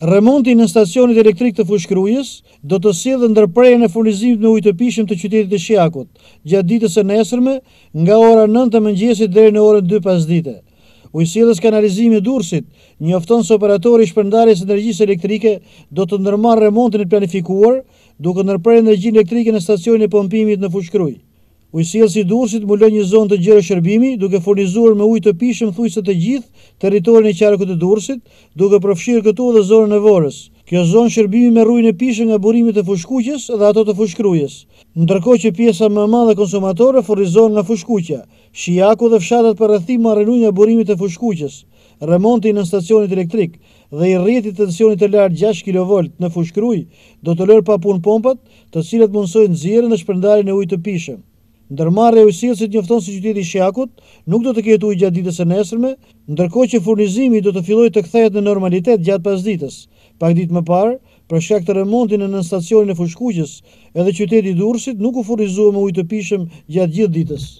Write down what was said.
Remonti në stacionit elektrik të fushkrujës do të sildhë ndërprejën e furnizimit me ujtëpishëm të qytetit e shiakut, gjatë ditës e nesërme nga ora 9 të mëngjesit dhe në orën 2 pas dite. Ujësildhës kanalizimit dursit, një ofton së operatori shpërndarjes energjisë elektrike do të ndërmarë remontin e planifikuar duke ndërprejën energjin elektrike në stacionit e pompimit në fushkrujë. Ujësielësi Durësit më lënë një zonë të gjërë shërbimi, duke furnizuar me ujtë të pishëm thujësët të gjithë teritorin e qarëkët e Durësit, duke përfshirë këtu dhe zonën e vorës. Kjo zonë shërbimi me rujnë e pishën nga burimit të fushkuqës dhe ato të fushkrujës. Ndërko që pjesa më madhe konsumatore furnizohen nga fushkuqëja, shiaku dhe fshatat për rëthim më arrenu nga burimit të fushkuqës, remonti në stacionit elektrik dhe i rjeti tensionit të lartë 6 kV në fushkruj, do të lërë pa pun pompat të cilat mundsojnë zirën dhe shpërndarin e ujtë pishëm. Ndërmarrja e sillsit njofton si qytetit i Shiakut nuk do të ketë ujë gjatë ditës së nesërme, ndërkohë që furnizimi do të fillojë të kthehet në normalitet gjatë pasdites. Pak ditë më parë, për shkak të remontit në nën stacionin e Fushkuqës, edhe qyteti i Durrësit nuk u furnizua me ujë të pijshëm gjatë gjithë ditës.